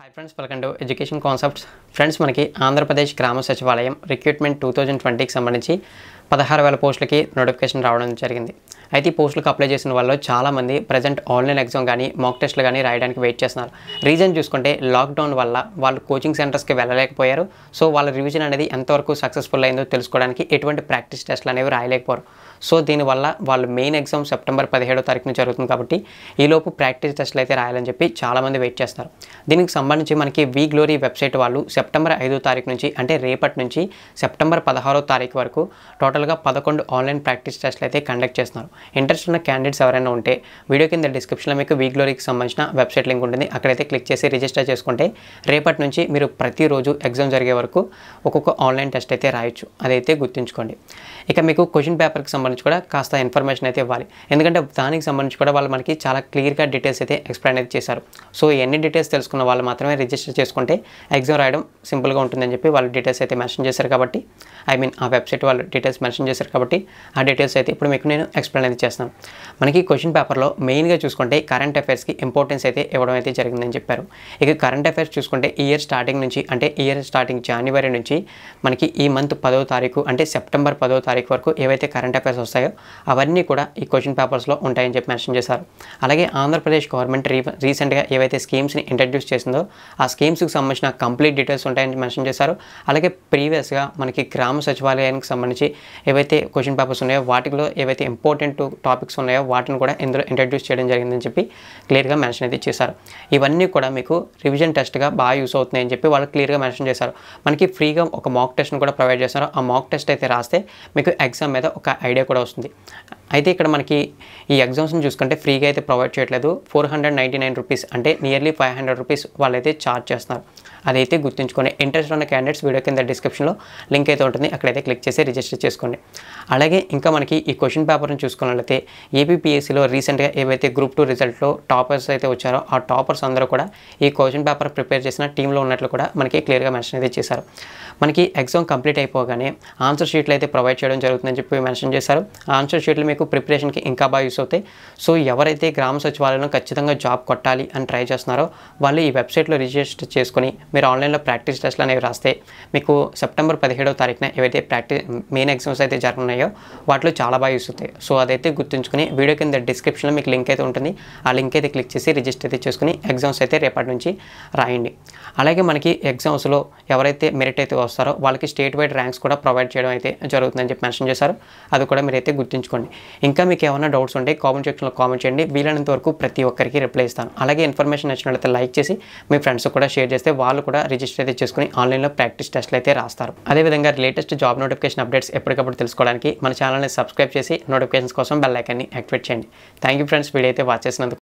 hi friends welcome to education concepts friends మనకి ఆంధ్రప్రదేశ్ గ్రామ సచివాలయం రిక్రూట్మెంట్ టూ థౌజండ్ ట్వంటీకి సంబంధించి పదహారు వేల పోస్టులకి నోటిఫికేషన్ రావడం జరిగింది అయితే ఈ పోస్టులకు అప్లై చేసిన వాళ్ళు చాలామంది ప్రజెంట్ ఆన్లైన్ ఎగ్జామ్ కానీ మాక్ టెస్ట్లు కానీ రాయడానికి వెయిట్ చేస్తున్నారు రీజన్ చూసుకుంటే లాక్డౌన్ వల్ల వాళ్ళు కోచింగ్ సెంటర్స్కి వెళ్ళలేకపోయారు సో వాళ్ళ రివిజన్ అనేది ఎంతవరకు సక్సెస్ఫుల్ అయిందో తెలుసుకోవడానికి ఎటువంటి ప్రాక్టీస్ టెస్ట్లు అనేవి రాయలేకపోరు సో దీనివల్ల వాళ్ళు మెయిన్ ఎగ్జామ్ సెప్టెంబర్ పదిహేడో తారీఖున జరుగుతుంది కాబట్టి ఈలోపు ప్రాక్టీస్ టెస్ట్లు అయితే రాయాలని చెప్పి చాలామంది వెయిట్ చేస్తారు దీనికి సంబంధించి మనకి వీ గ్లోరీ వెబ్సైట్ వాళ్ళు సెప్టెంబర్ ఐదో తారీఖు నుంచి అంటే రేపటి నుంచి సెప్టెంబర్ పదహారో తారీఖు వరకు టోటల్గా పదకొండు ఆన్లైన్ ప్రాక్టీస్ టెస్ట్లు అయితే కండక్ట్ చేస్తున్నారు ఇంట్రెస్ట్ ఉన్న క్యాండిడేట్స్ ఎవరైనా ఉంటే వీడియో కింద డిస్క్రిప్షన్లో మీకు వీగ్లోరీకి సంబంధించిన వెబ్సైట్ లింక్ ఉంటుంది అక్కడైతే క్లిక్ చేసి రిజిస్టర్ చేసుకుంటే రేపటి నుంచి మీరు ప్రతిరోజు ఎగ్జామ్ జరిగే వరకు ఒక్కొక్క ఆన్లైన్ టెస్ట్ అయితే రాయొచ్చు అదైతే గుర్తుంచుకోండి ఇక మీకు క్వశ్చన్ పేపర్కి సంబంధించి కూడా కాస్త ఇన్ఫర్మేషన్ అయితే ఇవ్వాలి ఎందుకంటే దానికి సంబంధించి కూడా వాళ్ళు మనకి చాలా క్లియర్గా డీటెయిల్స్ అయితే ఎక్స్ప్లెయిన్ అయితే చేశారు సో ఎన్ని డీటెయిల్స్ తెలుసుకున్న వాళ్ళు మాత్రమే రిజిస్టర్ చేసుకుంటే ఎగ్జామ్ రాయడం సింపుల్గా ఉంటుందని చెప్పి వాళ్ళు డీటెయిల్స్ అయితే మెన్షన్ చేశారు కాబట్టి ఐ మీన్ ఆ వెబ్సైట్ వాళ్ళు డీటెయిల్స్ మెన్షన్ చేశారు కాబట్టి ఆ డీటెయిల్స్ అయితే ఇప్పుడు మీకు నేను ఎక్స్ప్లెయిన్ అనేది చేస్తాం మనకి క్వశ్చన్ పేపర్లో మెయిన్గా చూసుకుంటే కరెంట్ అఫైర్స్కి ఇంపార్టెన్స్ అయితే ఇవ్వడం అయితే జరిగిందని చెప్పారు ఇక కరెంట్ అఫైర్స్ చూసుకుంటే ఇయర్ స్టార్టింగ్ నుంచి అంటే ఇయర్ స్టార్టింగ్ జనవరి నుంచి మనకి ఈ మంత్ పదో తారీఖు అంటే సెప్టెంబర్ పదో తారీఖు వరకు ఏవైతే కరెంట్ అఫైర్స్ వస్తాయో అవన్నీ కూడా ఈ క్వశ్చన్ పేపర్స్లో ఉంటాయని చెప్పి మెన్షన్ చేశారు అలాగే ఆంధ్రప్రదేశ్ గవర్నమెంట్ రీ రీసెంట్గా ఏవైతే స్కీమ్స్ని ఇంట్రడ్యూస్ చేసిందో ఆ స్కీమ్స్కి సంబంధించిన కంప్లీట్ డీటెయిల్స్ ఉంటాయని మెన్షన్ చేశారు అలాగే ప్రీవియస్గా మనకి గ్రామ సచివాలయానికి సంబంధించి ఏవైతే క్వశ్చన్ పేపర్స్ ఉన్నాయో వాటిలో ఏవైతే ఇంపార్టెంట్ టు టాపిక్స్ ఉన్నాయో వాటిని కూడా ఇందులో ఇంట్రడ్యూస్ చేయడం జరిగిందని చెప్పి క్లియర్గా మెన్షన్ అయితే చేశారు ఇవన్నీ కూడా మీకు రివిజన్ టెస్ట్గా బాగా యూస్ అవుతున్నాయని చెప్పి వాళ్ళు క్లియర్గా మెన్షన్ చేశారు మనకి ఫ్రీగా ఒక మాక్ టెస్ట్ని కూడా ప్రొవైడ్ చేశారు ఆ మాక్ టెస్ట్ అయితే రాస్తే మీకు ఎగ్జామ్ మీద ఒక ఐడియా కూడా వస్తుంది అయితే ఇక్కడ మనకి ఈ ఎగ్జామ్స్ని చూసుకుంటే ఫ్రీగా అయితే ప్రొవైడ్ చేయట్లేదు four hundred ninety nine rupees అంటే నియర్లీ ఫైవ్ హండ్రెడ్ రూపీస్ అయితే ఛార్జ్ చేస్తున్నారు అదైతే గుర్తుంచుకోండి ఇంట్రెస్ట్ ఉన్న క్యాండిడేట్స్ వీడియో కింద డిస్క్రిప్షన్లో లింక్ అయితే ఉంటుంది అక్కడైతే క్లిక్ చేసి రిజిస్టర్ చేసుకోండి అలాగే ఇంకా మనకి ఈ క్వశ్చన్ పేపర్ని చూసుకున్నట్లయితే ఏపీపీఎస్సీలో రీసెంట్గా ఏవైతే గ్రూప్ టూ రిజల్ట్లో టాపర్స్ అయితే వచ్చారో ఆ టాపర్స్ అందరూ కూడా ఈ క్వశ్చన్ పేపర్ ప్రిపేర్ చేసిన టీంలో ఉన్నట్లు కూడా మనకి క్లియర్గా మెన్షన్ అయితే చేశారు మనకి ఎగ్జామ్ కంప్లీట్ అయిపోగానే ఆన్సర్ షీట్లు అయితే ప్రొవైడ్ చేయడం జరుగుతుందని చెప్పి మెన్షన్ చేశారు ఆన్సర్ షీట్లు మీకు ప్రిపరేషన్కి ఇంకా బాగా యూస్ అవుతాయి సో ఎవరైతే గ్రామ సచివాలయంలో ఖచ్చితంగా జాబ్ కొట్టాలి అని ట్రై చేస్తున్నారో వాళ్ళు ఈ వెబ్సైట్లో రిజిస్టర్ చేసుకొని మీరు ఆన్లైన్లో ప్రాక్టీస్ టెస్ట్లు అనేవి రాస్తే మీకు సెప్టెంబర్ పదిహేడవ తారీఖున ఏవైతే ప్రాక్టీస్ మెయిన్ ఎగ్జామ్స్ అయితే జరగనున్నాయో వాటిలో చాలా బాగా యూస్ అవుతాయి సో అదైతే గుర్తుంచుకుని వీడియో కింద డిస్క్రిప్షన్లో మీకు లింక్ అయితే ఉంటుంది ఆ లింక్ అయితే క్లిక్ చేసి రిజిస్టర్ అయితే చేసుకుని ఎగ్జామ్స్ అయితే రేపటి నుంచి రాయండి అలాగే మనకి ఎగ్జామ్స్లో ఎవరైతే మెరిట్ అయితే వస్తారో వాళ్ళకి స్టేట్ వైడ్ ర్యాంక్స్ కూడా ప్రొవైడ్ చేయడం అయితే జరుగుతుందని చెప్పి మెన్షన్ చేశారు అది కూడా మీరైతే గుర్తుంచుకోండి ఇంకా మీకు ఏమైనా డౌట్స్ ఉంటే కామెంట్ సెక్షన్లో కామెంట్ చేయండి వీలైనంత వరకు ప్రతి ఒక్కరికి రిప్లై ఇస్తాను అలాగే ఇన్ఫర్మేషన్ నచ్చినట్లయితే లైక్ చేసి మీ ఫ్రెండ్స్ కూడా షేర్ చేస్తే వాళ్ళు వాళ్ళు కూడా రిజిస్టర్ అయితే చేసుకుని ఆన్లైన్లో ప్రాక్టీస్ టెస్ట్లు అయితే రాస్తారు అదేవిధంగా లేటెస్ట్ జాబ్ నోటిఫికేషన్ అప్డేట్స్ ఎప్పటికప్పుడు తెలుసుకోవడానికి మన ఛానల్ని సబ్స్క్రైబ్ చేసి నోటిఫికేషన్స్ కోసం బెల్లైకాన్ని యాక్టివేట్ చేయండి థ్యాంక్ యూ ఫ్రెండ్స్ వీడియో అయితే వాచ్ చేసినందుకు